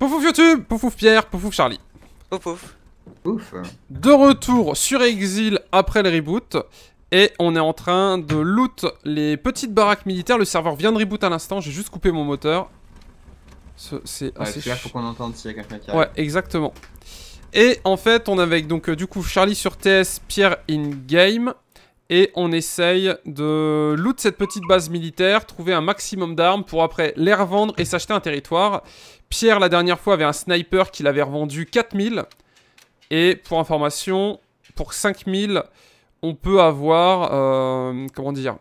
Poufouf YouTube, poufouf Pierre, poufouf Charlie. Pouf. Ouf. De retour sur Exil après le reboot. Et on est en train de loot les petites baraques militaires. Le serveur vient de reboot à l'instant, j'ai juste coupé mon moteur. C'est assez faut qu'on entende s'il y a quelqu'un qui Ouais, exactement. Et en fait, on avec donc euh, du coup Charlie sur TS, Pierre in-game. Et on essaye de loot cette petite base militaire, trouver un maximum d'armes pour après les revendre et s'acheter un territoire. Pierre, la dernière fois, avait un sniper qu'il avait revendu 4000. Et pour information, pour 5000, on peut avoir, euh, comment dire,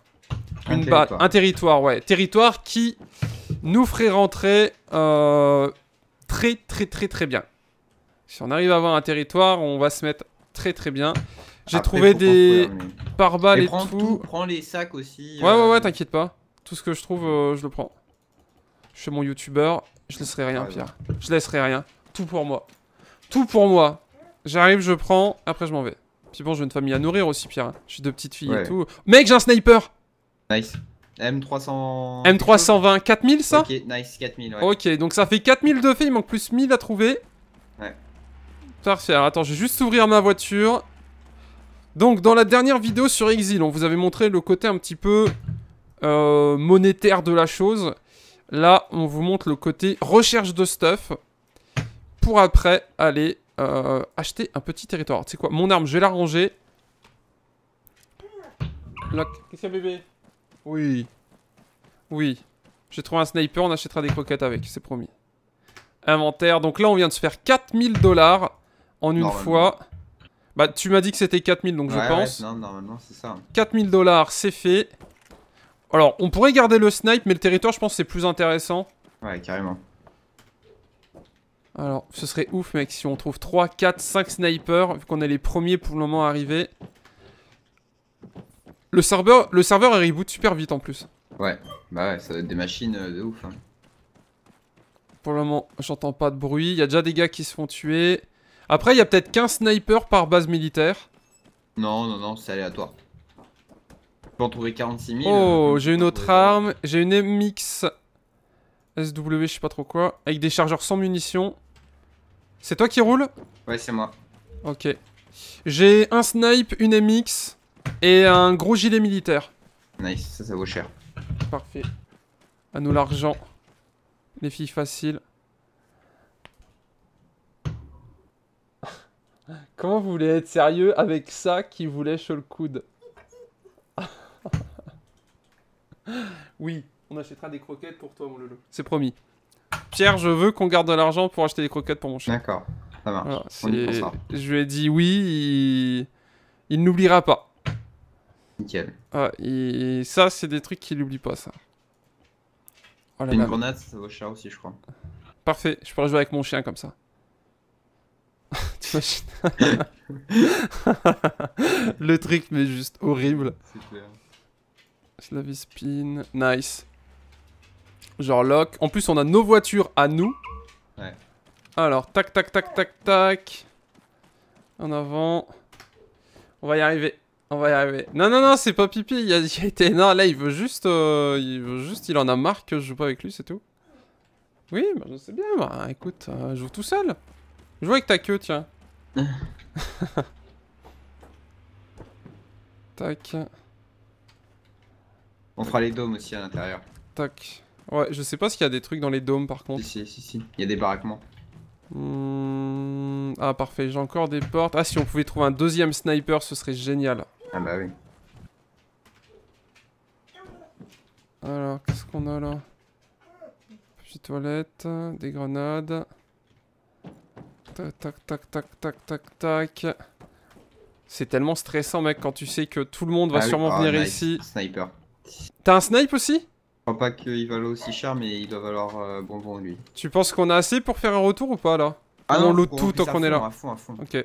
une un, territoire. un territoire, ouais. Territoire qui nous ferait rentrer euh, très, très, très, très bien. Si on arrive à avoir un territoire, on va se mettre très, très bien. J'ai trouvé des hein, pare-balles et, tout. Prends les sacs aussi. Ouais, ouais, ouais, euh. t'inquiète pas. Tout ce que je trouve, je le prends. Je suis mon youtubeur je laisserai rien, Pierre. Bah. Je laisserai rien. Tout pour moi. Tout pour moi. J'arrive, je prends, après je m'en vais. Puis bon, j'ai une famille à nourrir aussi, Pierre. J'ai deux petites filles et tout. Mec, j'ai un sniper Nice. M300... M320, 4000 ça Ok, nice, 4000, ouais. Ok, donc ça fait 4000 de fait, il manque plus 1000 à trouver. Ouais. Parfait, alors attends, je vais juste ouvrir ma voiture. Donc, dans la dernière vidéo sur Exil, on vous avait montré le côté un petit peu euh, monétaire de la chose. Là, on vous montre le côté recherche de stuff pour après aller euh, acheter un petit territoire. Tu sais quoi Mon arme, je vais la ranger. Qu'est-ce qu'il y a, bébé Oui. Oui. J'ai trouvé un sniper, on achètera des croquettes avec, c'est promis. Inventaire. Donc là, on vient de se faire 4000 dollars en une fois. Bah, tu m'as dit que c'était 4000, donc je pense. Ouais, normalement, c'est ça. 4000 dollars, c'est fait. Alors, on pourrait garder le snipe, mais le territoire, je pense, c'est plus intéressant. Ouais, carrément. Alors, ce serait ouf, mec, si on trouve 3, 4, 5 snipers, vu qu'on est les premiers pour le moment à Le serveur, le serveur il reboot super vite en plus. Ouais, bah ouais, ça doit être des machines euh, de ouf. Hein. Pour le moment, j'entends pas de bruit. Il y a déjà des gars qui se font tuer. Après, il y a peut-être qu'un sniper par base militaire. Non, non, non, c'est aléatoire. Oh, euh, j'ai une autre euh, arme. J'ai une MX SW, je sais pas trop quoi. Avec des chargeurs sans munitions. C'est toi qui roule Ouais, c'est moi. Ok. J'ai un snipe, une MX et un gros gilet militaire. Nice, ça, ça vaut cher. Parfait. À nous l'argent. Les filles faciles. Comment vous voulez être sérieux avec ça qui voulait lèche le coude Oui, on achètera des croquettes pour toi, mon loulou. C'est promis. Pierre, je veux qu'on garde de l'argent pour acheter des croquettes pour mon chien. D'accord, ça marche. Hein. je lui ai dit oui, il, n'oubliera pas. Nickel. Ah, ça, c'est des trucs qu'il n'oublie pas, ça. Oh une grenade, ça vaut cher aussi, je crois. Parfait, je pourrais jouer avec mon chien comme ça. Tu imagines Le truc, mais juste horrible. C'est clair spin, Nice. Genre lock. En plus, on a nos voitures à nous. Ouais. Alors, tac, tac, tac, tac, tac. En avant. On va y arriver. On va y arriver. Non, non, non, c'est pas pipi. Il a, été. Non, là, il veut juste. Euh, il veut juste. Il en a marre que je joue pas avec lui, c'est tout. Oui, bah, je sais bien. Bah, écoute, euh, je joue tout seul. Joue avec ta queue, tiens. Tac. On fera les dômes aussi à l'intérieur. Tac. Ouais, je sais pas s'il y a des trucs dans les dômes par contre. Si, si, si, Il y a des baraquements. Hmm, ah, parfait. J'ai encore des portes. Ah, si on pouvait trouver un deuxième sniper, ce serait génial. Ah, bah oui. Alors, qu'est-ce qu'on a là Petite toilette, des grenades. Tac, tac, tac, tac, tac, tac, tac. C'est tellement stressant, mec, quand tu sais que tout le monde va ah sûrement ah, venir ici. Sniper. T'as un snipe aussi Je crois pas qu'il va aussi cher, mais il doit valoir bonbon euh, lui. Tu penses qu'on a assez pour faire un retour ou pas là ah non, on loot tout tant qu'on est là.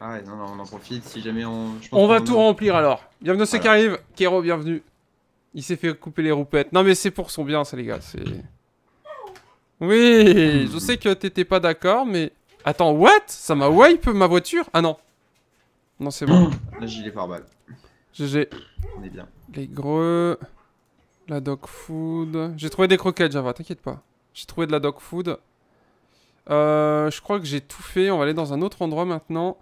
Ah non, on en profite si jamais on. on va tout remplir alors. Bienvenue à ceux qui arrivent. Kero, bienvenue. Il s'est fait couper les roupettes. Non, mais c'est pour son bien, ça, les gars. C'est. Oui, je sais que t'étais pas d'accord, mais. Attends, what Ça m'a wipe ma voiture Ah non. Non, c'est bon. Là, gilet pare-balles. GG. On est bien. Les gros... La dog food. J'ai trouvé des croquettes, Java, t'inquiète pas. J'ai trouvé de la dog food. Euh, je crois que j'ai tout fait. On va aller dans un autre endroit maintenant.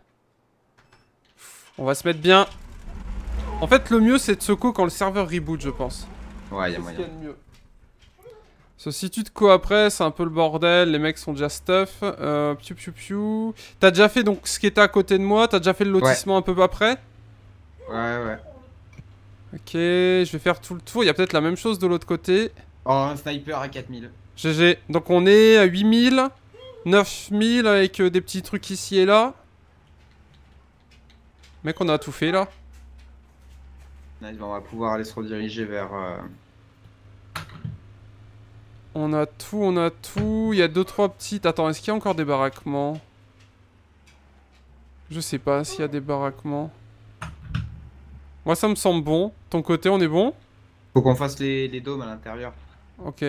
On va se mettre bien. En fait, le mieux, c'est de se co quand le serveur reboot, je pense. Ouais, y'a moyen. y a de mieux. Ce situe de co après, c'est un peu le bordel. Les mecs sont déjà stuff. Euh, piou piou T'as déjà fait donc ce qui était à côté de moi T'as déjà fait le lotissement un peu après Ouais, ouais. Ok, je vais faire tout le tour. Il y a peut-être la même chose de l'autre côté. Oh, un sniper à 4000. GG. Donc on est à 8000, 9000 avec euh, des petits trucs ici et là. Mec, on a tout fait là. Nice, on va pouvoir aller se rediriger vers... Euh, on a tout, on a tout. Il y a 2-3 petites... Attends, est-ce qu'il y a encore des baraquements Je sais pas s'il y a des baraquements. Moi, ça me semble bon côté, on est bon Faut qu'on fasse les, dômes à l'intérieur. Ok,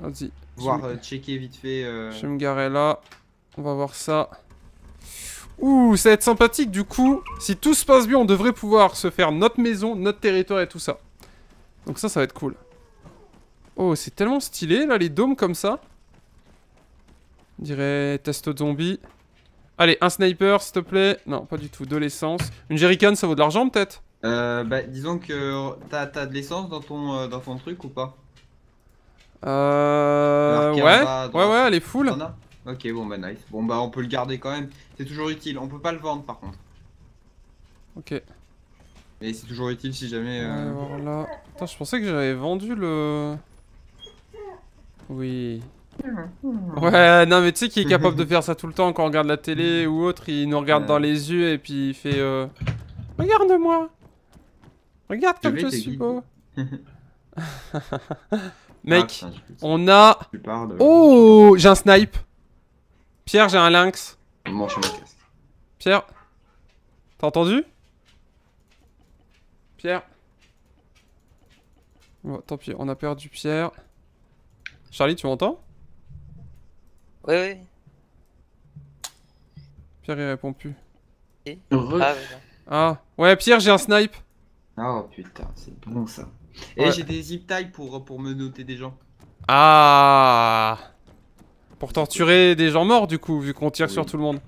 vas-y. Voir, euh, checker vite fait. Euh, Je me garer là. On va voir ça. Ouh, ça va être sympathique du coup. Si tout se passe bien, on devrait pouvoir se faire notre maison, notre territoire et tout ça. Donc ça, ça va être cool. Oh, c'est tellement stylé là, les dômes comme ça. On dirait test zombie. Allez, un sniper, s'il te plaît. Non, pas du tout, de l'essence. Une jerrycan, ça vaut de l'argent peut-être euh, bah, disons que t'as as de l'essence dans ton, euh, dans ton truc ou pas Euh. Ouais, ouais, ouais, elle est full. Ok, bon bah nice. Bon bah on peut le garder quand même. C'est toujours utile. On peut pas le vendre par contre. Ok. Mais c'est toujours utile si jamais. Euh, Attends, je pensais que j'avais vendu le. Oui. Ouais, non, mais tu sais qui est capable de faire ça tout le temps quand on regarde la télé ou autre, il nous regarde dans les yeux et puis il fait euh, Regarde-moi Regarde comme ah, je suis beau. Mec, on a... Oh, j'ai un snipe. Pierre, j'ai un lynx. Pierre, t'as entendu Pierre. tant pis, on a perdu Pierre. Charlie, tu m'entends Oui, oui. Pierre, il répond plus. Ah, ah. ouais, Pierre, j'ai un snipe. Oh putain, c'est bon ça. Et j'ai des zip ties pour, pour me noter des gens. Ah Pour torturer des gens morts du coup, vu qu'on tire sur tout le monde.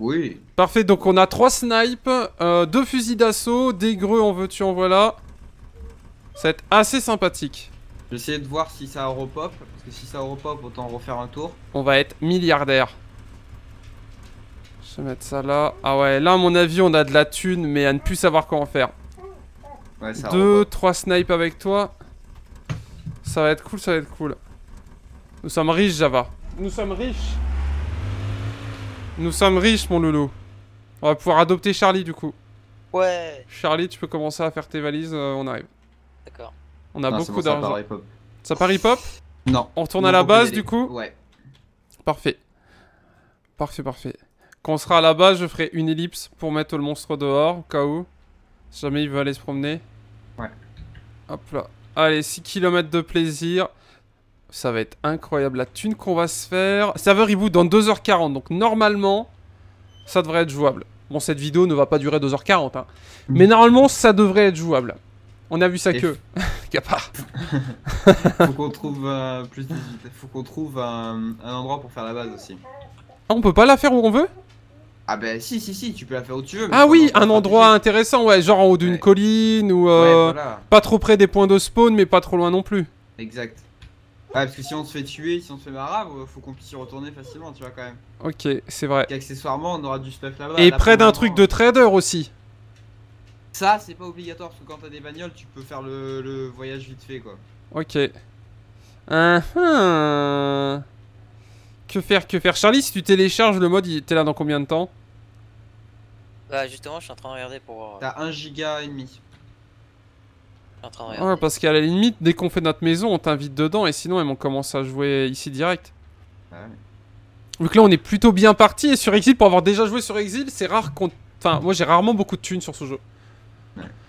Oui. Parfait, donc on a trois snipes, 2 euh, fusils d'assaut, des greux en veux-tu en voilà. Ça va être assez sympathique. J'essaie de voir si ça repop, parce que si ça repop, autant refaire un tour. On va être milliardaire. Je vais mettre ça là. Ah ouais, là à mon avis on a de la thune, mais à ne plus savoir comment faire. 2-3 Deux, trois snipes avec toi. Ça va être cool, ça va être cool. Nous sommes riches, Java. Nous sommes riches. Nous sommes riches, mon loulou. On va pouvoir adopter Charlie, du coup. Ouais. Charlie, tu peux commencer à faire tes valises, euh, on arrive. D'accord. On a beaucoup d'argent. Ça part hip-hop Non. On retourne à la base, du coup Ouais. Parfait. Parfait, parfait. Quand on sera à la base, je ferai une ellipse pour mettre le monstre dehors, au cas où. Si jamais il veut aller se promener. Hop là. Allez, 6 km de plaisir. Ça va être incroyable la thune qu'on va se faire. Serveur reboot dans 2h40. Donc normalement, ça devrait être jouable. Bon, cette vidéo ne va pas durer 2h40. Hein. Hmm. Mais normalement, ça devrait être jouable. On a vu sa queue, que. Faut qu'on trouve, euh, plus Faut qu'on trouve un endroit pour faire la base aussi. Ah, on peut pas la faire où on veut ah bah si si si tu peux la faire où tu veux. ah oui un endroit intéressant ouais genre en haut d'une colline ou euh, pas trop près des points de spawn mais pas trop loin non plus. Exact. Ouais parce que si on se fait tuer, si on se fait marave, faut qu'on puisse y retourner facilement tu vois quand même. Ok c'est vrai. Et accessoirement on aura du stuff là-bas. Et près d'un truc de trader aussi. Ça c'est pas obligatoire parce que quand t'as des bagnoles tu peux faire le, voyage vite fait quoi. Ok. Uh que faire, que faire Charlie, si tu télécharges le mode, t'es là dans combien de temps Bah justement, je suis en train de regarder pour euh, T'as 1 giga et demi. en train de regarder. Ouais, parce qu'à la limite, dès qu'on fait notre maison, on t'invite dedans et sinon, on commence à jouer ici direct. Ah ouais. que là, on est plutôt bien parti et sur Exil, pour avoir déjà joué sur Exil, c'est rare qu'on... Enfin, moi j'ai rarement beaucoup de thunes sur ce jeu.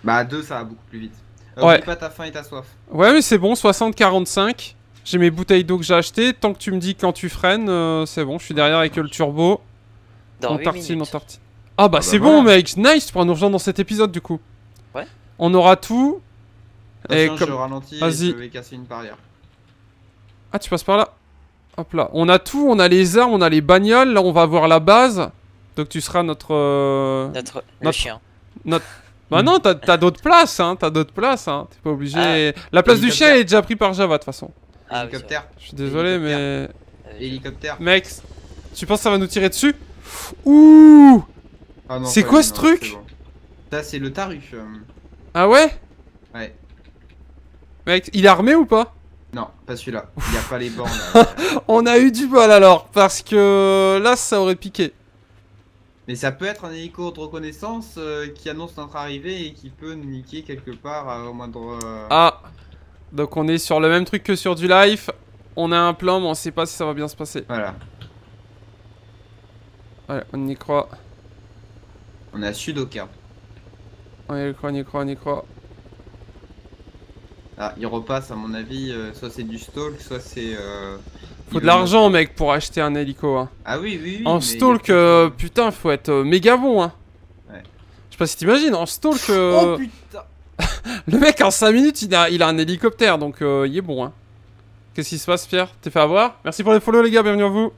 Bah à deux, ça va beaucoup plus vite. Euh, ouais. pas ta faim et ta soif. Ouais, mais c'est bon, 60-45. J'ai mes bouteilles d'eau que j'ai achetées. Tant que tu me dis quand tu freines, euh, c'est bon. Je suis derrière avec le turbo. Dans on tartine, on ah bah, ah bah, c'est bon, mec. Nice pour nous rejoindre dans cet épisode, du coup. Ouais. On aura tout. Et comme... je ralentis une Ah, tu passes par là Hop là. On a tout. On a les armes, on a les bagnoles. Là, on va avoir la base. Donc tu seras notre... Euh, notre... chien. Notre... Bah non, t'as d'autres places, hein, t'as d'autres places, hein, t'es pas obligé. Ah. la place du chien est déjà prise par Java de toute façon. Ah Hélicoptère. je suis désolé, mais. Hélicoptère. Mec, tu penses ça va nous tirer dessus Ouh ah C'est quoi ce truc Ça, c'est le tarif. Euh. Ah ouais Ouais. Mec, il est armé ou pas Non, pas celui-là. Il n'y a pas les bornes. On a eu du bol alors, parce que là, ça aurait piqué. Mais ça peut être un hélico de reconnaissance euh, qui annonce notre arrivée et qui peut nous niquer quelque part euh, au moindre. Ah donc on est sur le même truc que sur du life. On a un plan, mais on sait pas si ça va bien se passer. Voilà. Allez, on y croit. On est à Sudoka. On y croit, on y croit, on y croit. Ah, il repasse à mon avis, euh, soit c'est du stalk, soit c'est... Euh, faut de l'argent mec pour acheter un hélico. Hein. Ah oui, oui, oui En stalk, euh, putain, faut être euh, méga bon. Hein. Ouais. Je sais pas si t'imagines, en stalk... Oh putain le mec, en 5 minutes, il a, il a un hélicoptère, donc euh, il est bon, hein. Qu'est-ce qui se passe, Pierre T'es fait avoir Merci pour les follow, les gars, bienvenue à vous.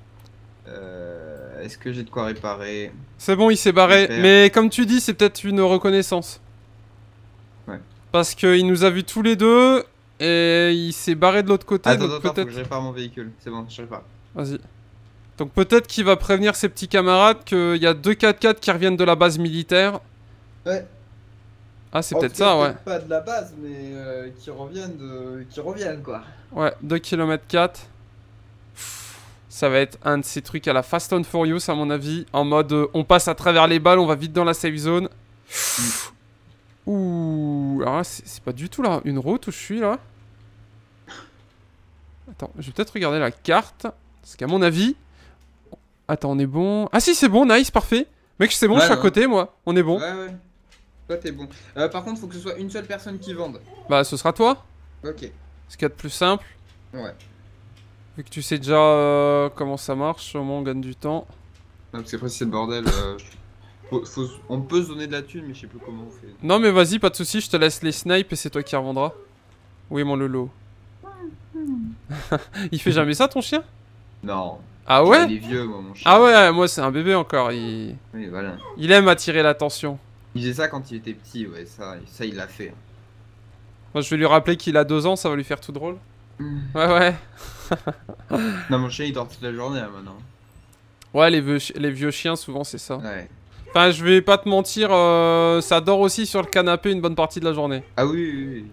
Euh, Est-ce que j'ai de quoi réparer C'est bon, il s'est barré. Mais comme tu dis, c'est peut-être une reconnaissance. Ouais. Parce qu'il nous a vus tous les deux et il s'est barré de l'autre côté. Attends, donc attends, que je répare mon véhicule. C'est bon, je répare. Vas-y. Donc peut-être qu'il va prévenir ses petits camarades qu'il y a deux 4x4 qui reviennent de la base militaire. Ouais. Ah, c'est peut-être ça, ouais. Pas de la base, mais euh, qui reviennent, quoi. Ouais, 2 km 4. Ça va être un de ces trucs à la Fast and Furious, à mon avis. En mode, euh, on passe à travers les balles, on va vite dans la safe zone. Mm. Ouh. Alors là, c'est pas du tout là. Une route où je suis, là. Attends, je vais peut-être regarder la carte. Parce qu'à mon avis... Attends, on est bon. Ah si, c'est bon, nice, parfait. Mec, c'est bon, je suis à côté, moi. On est bon. Ouais, ouais. Toi, t'es bon. Euh, par contre, faut que ce soit une seule personne qui vende. Bah, ce sera toi. Ok. Ce qu'il y a de plus simple. Ouais. Vu que tu sais déjà euh, comment ça marche, au moins on gagne du temps. Non, parce qu'après, c'est le bordel, euh, on peut se donner de la thune, mais je sais plus comment on fait. Non, mais vas-y, pas de soucis, je te laisse les snipes et c'est toi qui revendras. Oui, mon Lolo. Il fait jamais ça, ton chien Non. Ah ouais Il est vieux, mon chien. Ah ouais, moi, c'est un bébé encore. Il, Il aime attirer l'attention. Il faisait ça quand il était petit, ouais, ça, ça il l'a fait. Moi je vais lui rappeler qu'il a deux ans, ça va lui faire tout drôle. Mm. Ouais, ouais. non, mon chien il dort toute la journée là, hein, maintenant. Ouais, les vieux, les vieux chiens, souvent c'est ça. Ouais. Enfin, je vais pas te mentir, euh, ça dort aussi sur le canapé une bonne partie de la journée. Ah oui, oui, oui.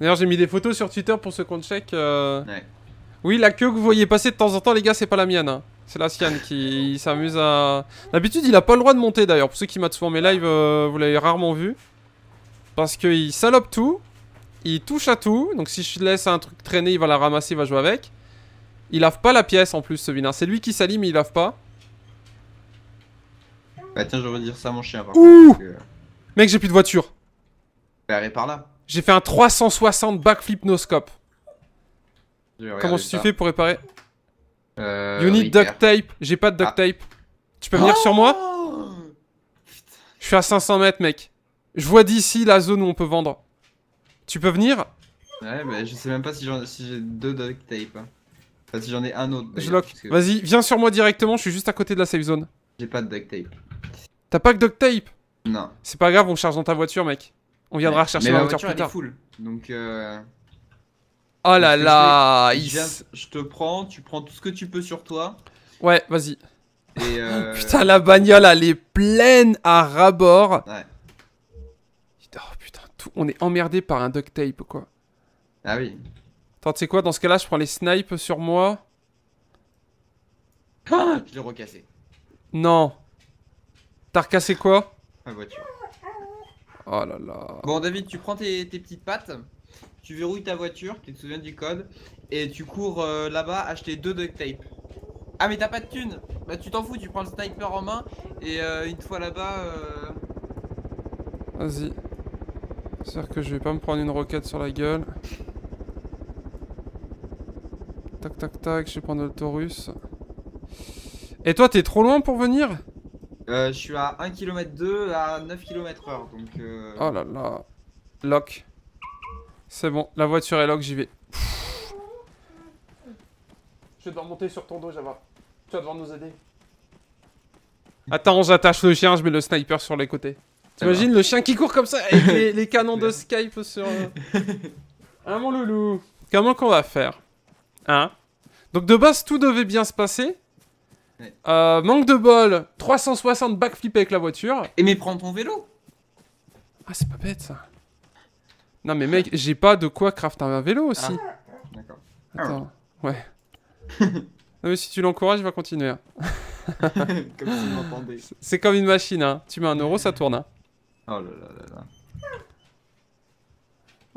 D'ailleurs, j'ai mis des photos sur Twitter pour ce compte check. Euh... Ouais. Oui, la queue que vous voyez passer de temps en temps, les gars, c'est pas la mienne. Hein. C'est la sienne qui s'amuse à... D'habitude, il a pas le droit de monter, d'ailleurs. Pour ceux qui m'attendent souvent mes lives, euh, vous l'avez rarement vu. Parce qu'il salope tout. Il touche à tout. Donc si je laisse un truc traîner, il va la ramasser, il va jouer avec. Il lave pas la pièce, en plus, ce vilain. C'est lui qui salit, mais il lave pas. Bah tiens, je vais dire ça à mon chien, Ouh Mec, j'ai plus de voiture. Bah, par là. J'ai fait un 360 backflip noscope. Comment tu fais pour réparer euh, You need duct tape. J'ai pas de duct ah. tape. Tu peux venir sur moi oh Je suis à 500 mètres, mec. Je vois d'ici la zone où on peut vendre. Tu peux venir Ouais, mais je sais même pas si j'ai deux duct tape. Hein. Enfin, si j'en ai un autre. Je lock. Vas-y, viens sur moi directement, je suis juste à côté de la safe zone. J'ai pas de duct tape. T'as pas de duct tape Non. C'est pas grave, on charge dans ta voiture, mec. On viendra rechercher la, voiture, plus tard. Full, donc euh... Oh là là Je te prends, tu prends tout ce que tu peux sur toi. Ouais, vas-y. Euh, putain, la bagnole, elle est pleine à rabord. Ouais. Oh putain, on est emmerdé par un duct tape, quoi. Ah oui. Attends, tu sais quoi, dans ce cas-là, je prends les snipes sur moi. Ah, je l'ai recassé. Non. T'as recassé quoi Ma voiture. Oh là là. Bon, David, tu prends tes petites pattes tu verrouilles ta voiture, tu te souviens du code, et tu cours euh, là-bas acheter deux duct tape. Ah mais t'as pas de thunes Bah tu t'en fous, tu prends le sniper en main, et euh, une fois là-bas... Euh, Vas-y. C'est-à-dire que je vais pas me prendre une roquette sur la gueule. Tac tac tac, je vais prendre le Taurus. Et toi t'es trop loin pour venir euh, je suis à 1 km2 à 9 km heure donc... Euh... Oh là là. Lock. C'est bon, la voiture est lock, j'y vais. Je dois monter sur ton dos, Java. Tu vas devoir nous aider. Attends, j'attache le chien, je mets le sniper sur les côtés. T'imagines le chien qui court comme ça avec les, canons de Skype sur. Ah mon loulou Comment qu'on va faire Hein Donc de base, tout devait bien se passer. Euh, manque de bol, 360 backflip avec la voiture. Et mais prends ton vélo Ah, c'est pas bête ça non, mais mec, j'ai pas de quoi crafter un vélo aussi. Ah. D'accord. Attends, ah ouais. non, mais si tu l'encourages, il va continuer. Hein. comme si C'est comme une machine, hein. Tu mets un euro, ça tourne, hein. Oh là là là là.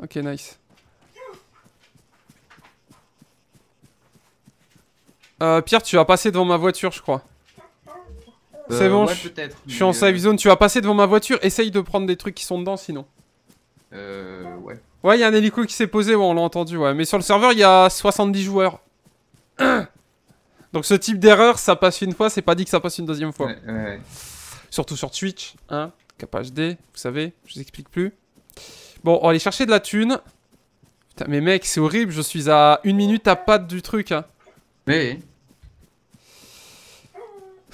Ok, nice. Euh, Pierre, tu vas passer devant ma voiture, je crois. Euh, c'est bon, ouais, je... je suis en euh, safe zone. Tu vas passer devant ma voiture. Essaye de prendre des trucs qui sont dedans, sinon. Euh, ouais. Ouais, il y a un hélico qui s'est posé, on l'a entendu, ouais. Mais sur le serveur, il y a 70 joueurs. Donc ce type d'erreur, ça passe une fois, c'est pas dit que ça passe une deuxième fois. Surtout sur Twitch, hein. HD, vous savez, je vous explique plus. Bon, on va aller chercher de la thune. Putain, mais mec, c'est horrible, je suis à une minute à patte du truc, hein. Mais...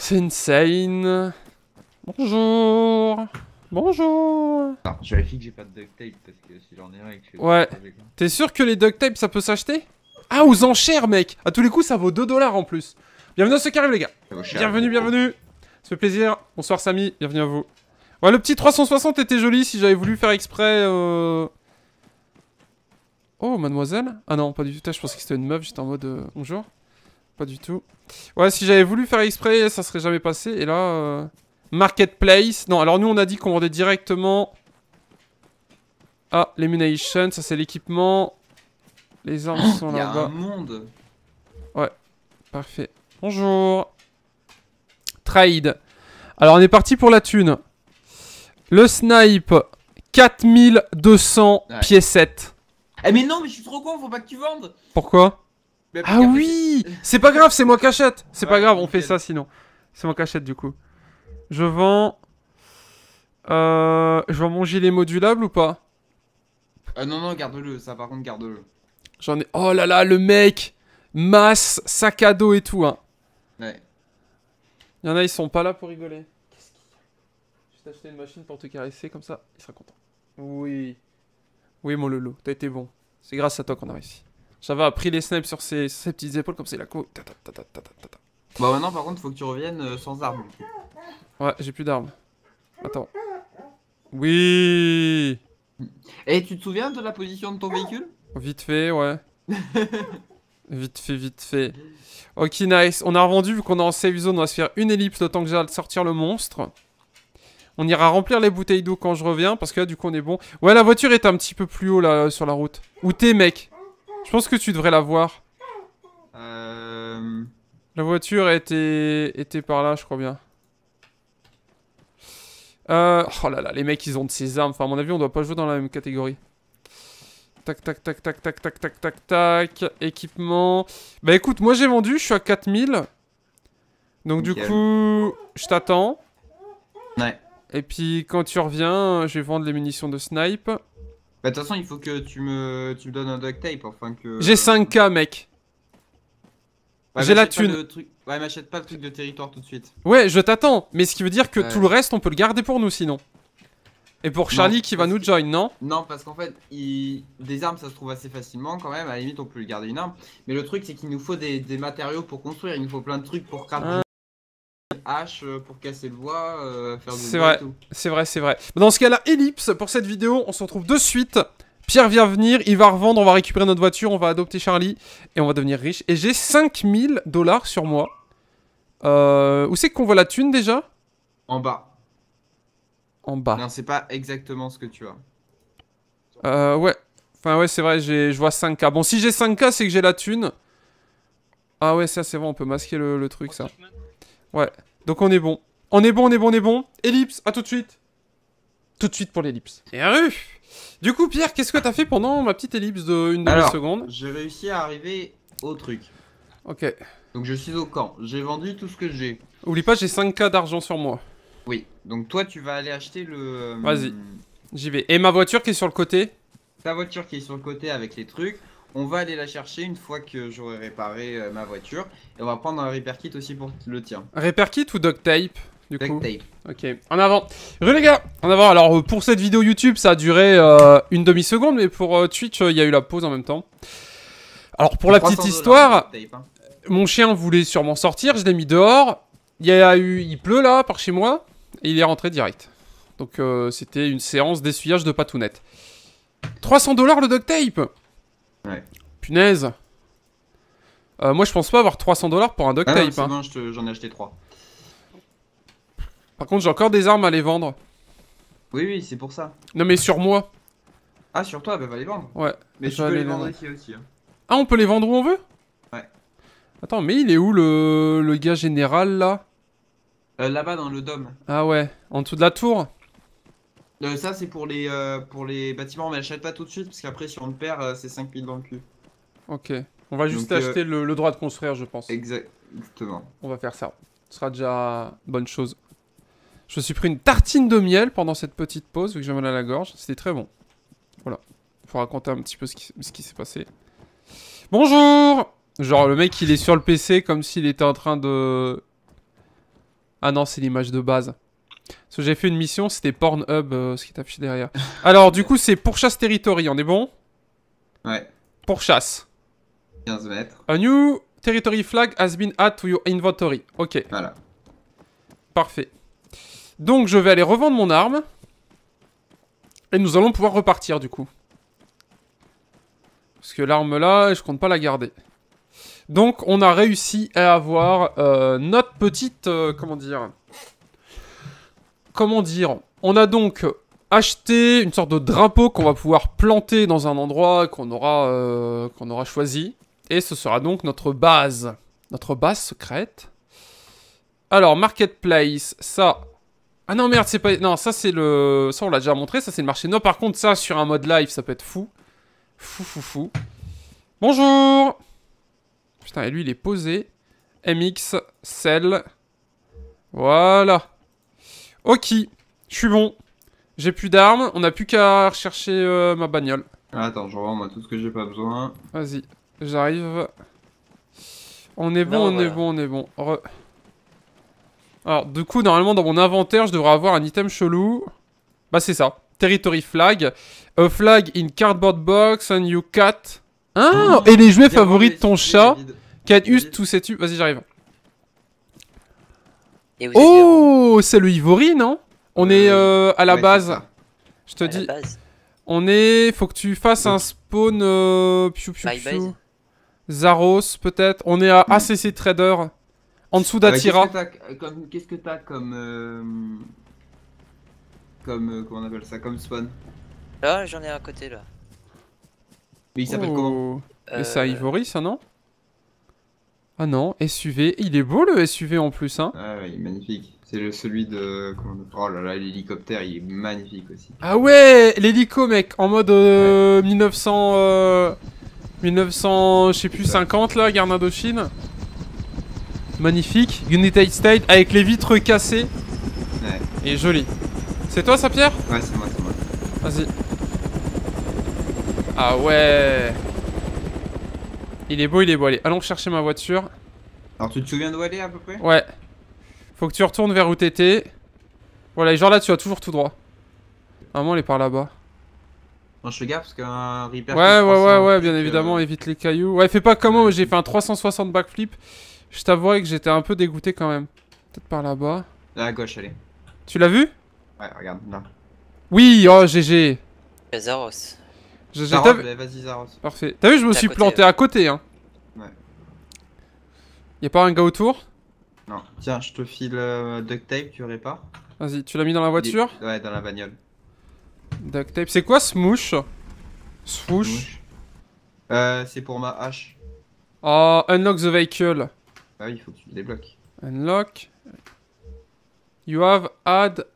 C'est insane. Bonjour Bonjour ah, Je vérifie que j'ai pas de duct tape parce que si j'en ai un et Ouais. T'es sûr que les duct tape ça peut s'acheter Ah, aux enchères, mec A tous les coups, ça vaut 2 dollars en plus. Bienvenue dans ce qui les gars. bienvenue, bienvenue. Ça fait plaisir. Bonsoir, Samy. Bienvenue à vous. Ouais, le petit 360 était joli si j'avais voulu faire exprès. Euh. Oh, mademoiselle Ah non, pas du tout. Je pensais que c'était une meuf. J'étais en mode euh, bonjour. Pas du tout. Ouais, si j'avais voulu faire exprès, ça serait jamais passé. Et là. Euh, Marketplace. Non, alors nous, on a dit qu'on vendait directement... Ah, les ça c'est l'équipement. Les armes oh, sont là-bas. monde Ouais, parfait. Bonjour Trade. Alors, on est parti pour la thune. Le snipe, 4200 pièces piécettes. Eh mais non, mais je suis trop con, faut pas que tu vendes Pourquoi bah, Ah oui C'est pas grave, c'est moi qui achète C'est pas grave, on fait ça sinon. C'est moi qui achète du coup. Je vends. Euh, je vais manger les modulables ou pas euh, Non, non, garde-le. Ça, par contre, garde-le. J'en ai. Oh là là, le mec Masse, sac à dos et tout. Hein. Ouais. Il y a, ils sont pas là pour rigoler. Qu'est-ce qu'il y Je vais t'acheter une machine pour te caresser comme ça. Il sera content. Oui. Oui, mon Lolo, t'as été bon. C'est grâce à toi qu'on a réussi. J'avais pris les snaps sur ses, petites épaules comme c'est la co. Bah maintenant par contre faut que tu reviennes euh, sans armes. Ouais, j'ai plus d'armes. Attends. Oui Et tu te souviens de la position de ton véhicule Vite fait, ouais. vite fait, vite fait. Ok, nice. On a revendu, vu qu'on est en safe zone, on va se faire une ellipse le temps que j'ai à sortir le monstre. On ira remplir les bouteilles d'eau quand je reviens, parce que du coup, on est bon. Ouais, la voiture est un petit peu plus haut, là, euh, sur la route. Où t'es, mec Je pense que tu devrais la voir. Euh. La voiture était... était par là, je crois bien. Euh, oh là là, les mecs, ils ont de ces armes. Enfin, à mon avis, on doit pas jouer dans la même catégorie. Tac, tac, tac, tac, tac, tac, tac, tac, tac. Équipement. Bah écoute, moi j'ai vendu, je suis à 4000. Donc du coup, je t'attends. Ouais. Et puis quand tu reviens, euh, je vais vendre les munitions de snipe. Bah de toute façon, il faut que tu me, donnes un duct tape, enfin que... J'ai 5k, mec. Bah, j'ai la thune. Ouais, m'achète pas le truc de territoire tout de suite. Ouais, je t'attends, mais ce qui veut dire que tout le reste, on peut le garder pour nous sinon. Et pour Charlie qui va nous join, non Non, parce qu'en fait, il... des armes, ça se trouve assez facilement quand même. À la limite, on peut lui garder une arme. Mais le truc, c'est qu'il nous faut des, matériaux pour construire. Il nous faut plein de trucs pour crafter H ah. euh, pour casser le bois, euh, faire C'est vrai, c'est vrai, c'est bah, vrai. Dans ce cas-là, ellipse, pour cette vidéo, on se retrouve de suite. Pierre vient venir, il va revendre, on va récupérer notre voiture, on va adopter Charlie et on va devenir riche. Et j'ai 5000 dollars sur moi. Euh, où c'est qu'on voit la thune déjà En bas. En bas. Non, c'est pas exactement ce que tu as. Euh, ouais. Enfin, ouais, c'est vrai, je vois 5K. Bon, si j'ai 5K, c'est que j'ai la thune. Ah ouais, ça, c'est bon, on peut masquer le, truc, ça. Ouais, donc on est bon. On est bon, on est bon, on est bon. Ellipse, à tout de suite. Tout de suite pour l'ellipse. Et rue Du coup, Pierre, qu'est-ce que t'as fait pendant ma petite ellipse de une demi-seconde J'ai réussi à arriver au truc. Ok. Donc je suis au camp. J'ai vendu tout ce que j'ai. Oublie pas, j'ai 5K d'argent sur moi. Oui. Donc toi, tu vas aller acheter le. Euh, Vas-y. J'y vais. Et ma voiture qui est sur le côté Ta voiture qui est sur le côté avec les trucs. On va aller la chercher une fois que j'aurai réparé euh, ma voiture. Et on va prendre un repair kit aussi pour le tien. Repair kit ou duct tape du duct tape. Ok, en avant. Rue les gars, en avant. Alors euh, pour cette vidéo YouTube, ça a duré une demi-seconde, mais pour Twitch, il y a eu la pause en même temps. Alors pour la petite histoire, mon chien voulait sûrement sortir, je l'ai mis dehors. Il, y a eu, il pleut là, par chez moi, et il est rentré direct. Donc euh, c'était une séance d'essuyage de patounette 300 dollars le duct tape Ouais. Punaise. Euh, moi je pense pas avoir 300 dollars pour un duct ah, Non, hein. j'en ai acheté 3. Par contre j'ai encore des armes à les vendre. Oui, oui, c'est pour ça. Non mais sur moi. Ah, sur toi, bah va les vendre. Ouais. Mais je peux les vendre ici aussi. Hein. Ah, on peut les vendre où on veut Attends, mais il est où le, le gars général là euh, Là-bas dans le dôme. Ah ouais, en dessous de la tour euh, Ça c'est pour les euh, pour les bâtiments, mais achète pas tout de suite parce qu'après si on le perd, euh, c'est 5000 dans le cul. Ok, on va juste acheter le, droit de construire, je pense. Exactement. On va faire ça. Ce sera déjà bonne chose. Je me suis pris une tartine de miel pendant cette petite pause, vu que j'ai mal à la gorge. C'était très bon. Voilà. Faut raconter un petit peu ce ce qui s'est passé. Bonjour Genre, le mec, il est sur le PC comme s'il était en train de... Ah non, c'est l'image de base. Parce que j'ai fait une mission, c'était Pornhub, euh, ce qui est affiché derrière. Alors, du coup, c'est Pourchasse Territory, on est bon Ouais. Pourchasse. 15 mètres. A new territory flag has been added to your inventory. Ok. Voilà. Parfait. Donc, je vais aller revendre mon arme. Et nous allons pouvoir repartir, du coup. Parce que l'arme là, je compte pas la garder. Donc on a réussi à avoir euh, notre petite... Euh, comment dire Comment dire On a donc acheté une sorte de drapeau qu'on va pouvoir planter dans un endroit qu'on aura, euh, qu'on aura choisi. Et ce sera donc notre base. Notre base secrète. Alors, marketplace, ça... Ah non, merde, c'est pas... Non, ça c'est le... Ça on l'a déjà montré, ça c'est le marché. Non, par contre, ça sur un mode live, ça peut être fou. Fou, fou, fou. Bonjour Putain, et lui, il est posé. MX, sell. Voilà. Ok, je suis bon. J'ai plus d'armes, on a plus qu'à rechercher euh, ma bagnole. Attends, je revois moi tout ce que j'ai pas besoin. Vas-y, j'arrive. On est bon, on est bon, on est bon. Alors, du coup, normalement, dans mon inventaire, je devrais avoir un item chelou. Bah, c'est ça. Territory flag. A flag in cardboard box, a new cat. Ah mmh. Et les jouets favoris de ton chat juste tous sais-tu Vas-y, j'arrive. Oh C'est le Ivory, non On euh, est euh, à la base. Je te dis. On est. Faut que tu fasses un spawn. Euh, Piu Zaros, peut-être. On est à hmm. ACC Trader. En dessous ah bah, d'Atira. Qu'est-ce que t'as comme. comme. comment on appelle ça Comme spawn Là, ah, j'en ai un à côté, là. Mais il s'appelle oh. comment C'est ça Ivory, ça, non ah non, SUV. Il est beau le SUV en plus, hein Ah oui, magnifique. C'est le celui de. Oh là là, l'hélicoptère, il est magnifique aussi. Ah ouais L'hélico, mec, en mode 1900. 1950, 1900, je plus, 50 là, guerre Magnifique. United States avec les vitres cassées. Et joli. C'est toi ça, Pierre Ouais, c'est moi, c'est moi. Vas-y. Ah ouais il est beau, il est beau. Allez, allons chercher ma voiture. Alors, tu te souviens d'où elle est à peu près Ouais. Faut que tu retournes vers où t'étais. Voilà, et genre là, tu vas toujours tout droit. Normalement, elle est par là-bas. Non, je fais gaffe parce qu'un riper Ouais, ouais, ouais, ouais, bien euh, évidemment, évite les cailloux. Ouais, fais pas comme moi, j'ai fait un 360 backflip. Je t'avouerai que j'étais un peu dégoûté quand même. Peut-être par là-bas. Là à gauche, allez. Tu l'as vu Ouais, regarde, là. Oui, oh GG. Vas-y, Zaros. Parfait. T'as vu, je me suis planté hein. à côté, hein. Ouais. Y'a pas un gars autour Non. Tiens, je te file euh, duct tape, tu répares. Vas-y, tu l'as mis dans la voiture Ouais, dans la bagnole. Duct tape. C'est quoi, smoosh Swoosh Euh, c'est pour ma hache. Oh, unlock the vehicle. Ah oui, il faut que tu débloques. Unlock. You have add.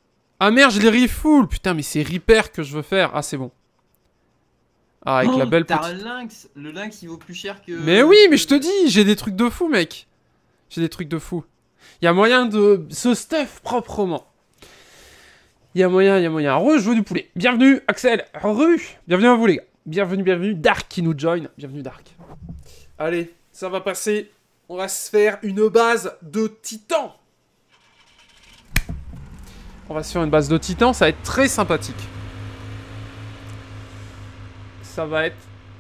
Ah merde, je les refull Putain, mais c'est repair que je veux faire. Ah, c'est bon. Ah, avec la oh, belle T'as le lynx Le lynx il vaut plus cher que. Mais oui, mais je te dis, j'ai des trucs de fou, mec J'ai des trucs de fou. Il y a moyen de se stuff proprement. Il y a moyen, il y a moyen. veux du poulet. Bienvenue, Axel. Rue. Bienvenue à vous, les gars. Bienvenue, bienvenue. Dark qui nous join. Bienvenue, Dark. Allez, ça va passer. On va se faire une base de titan. On va se faire une base de titan. Ça va être très sympathique ça va être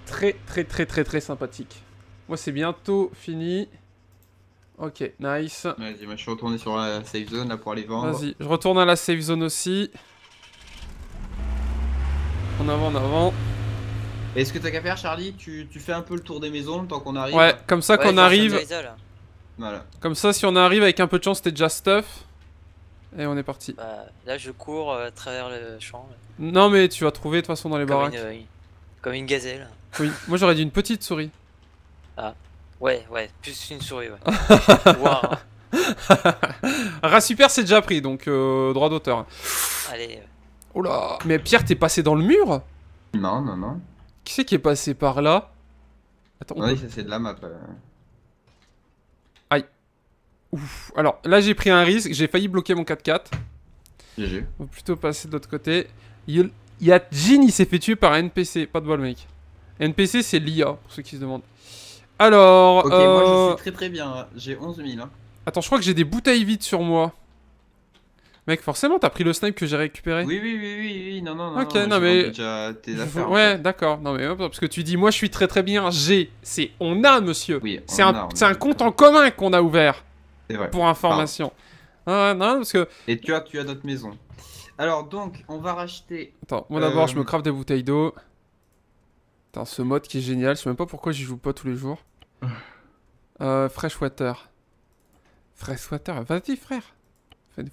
très très très très très sympathique. Moi c'est bientôt fini. Ok, nice. Vas-y, je suis retourné sur la safe zone là pour aller vendre. Vas-y, je retourne à la safe zone aussi. En avant, en avant. est ce que t'as qu'à faire Charlie, tu, fais un peu le tour des maisons le temps qu'on arrive. Ouais, comme ça qu'on arrive. Comme ça si on arrive avec un peu de chance t'es déjà stuff. Et on est parti. Bah, là je cours euh, à travers le champ. Non mais tu vas trouver de toute façon dans les Comme baraques. Comme une gazelle. Oui, moi j'aurais dit une petite souris. Ah, ouais, ouais, plus une souris, ouais. wow. super, c'est déjà pris, donc euh, droit d'auteur. Allez. Oh là Mais Pierre, t'es passé dans le mur Non, non, non. Qui c'est qui est passé par là Attends, Oui, c'est de la map. Euh. Aïe. Ouf. Alors, là, j'ai pris un risque. J'ai failli bloquer mon 4x4. GG. On va plutôt passer de l'autre côté. Il... Il y a Jin, il s'est fait tuer par un NPC. Pas de bol, mec. NPC, c'est l'IA, pour ceux qui se demandent. Alors. Ok, moi je euh, suis très très bien. Hein. J'ai 11 000. Hein. Attends, je crois que j'ai des bouteilles vides sur moi. Mec, forcément, t'as pris le snipe que j'ai récupéré. Oui, oui, oui, oui, oui, non, non, non. Ok, non, mais. tes affaires, ouais, d'accord. Non, mais parce que tu dis, moi, je suis très très bien. J'ai, c'est on a, monsieur. Oui, c'est un, c'est un compte en commun qu'on a ouvert. C'est Pour information. Ah, non, parce que. Et tu as, tu as notre maison. Alors donc, on va racheter. Attends, moi d'abord, je me euh, crave des bouteilles d'eau. Attends, ce mode qui est génial, je sais même pas pourquoi j'y joue pas tous les jours. euh, Fresh Water, vas-y frère. Fais du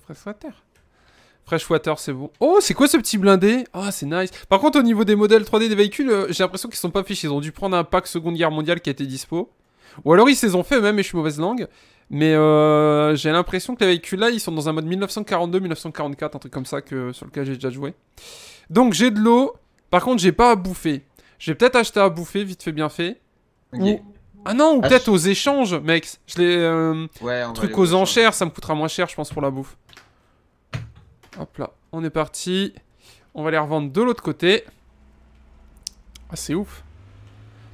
Fresh Water, c'est bon. Oh, c'est quoi ce petit blindé Ah, oh, c'est nice. Par contre, au niveau des modèles 3D des véhicules, euh, j'ai l'impression qu'ils sont pas fichés. Ils ont dû prendre un pack Seconde Guerre mondiale qui a été dispo. Ou alors ils se les ont fait même. mêmes et je suis mauvaise langue. Mais euh, j'ai l'impression que les véhicules là, ils sont dans un mode 1942-1944, un truc comme ça que, sur lequel j'ai déjà joué. Donc j'ai de l'eau. Par contre, j'ai pas à bouffer. J'ai peut-être acheté à bouffer, vite fait, bien fait. Ah non, ou ah, peut-être aux échanges, mec. Je l'ai. Euh, truc aux enchères, ça me coûtera moins cher, je pense, pour la bouffe. Hop là, on est parti. On va les revendre de l'autre côté. Ah, c'est ouf.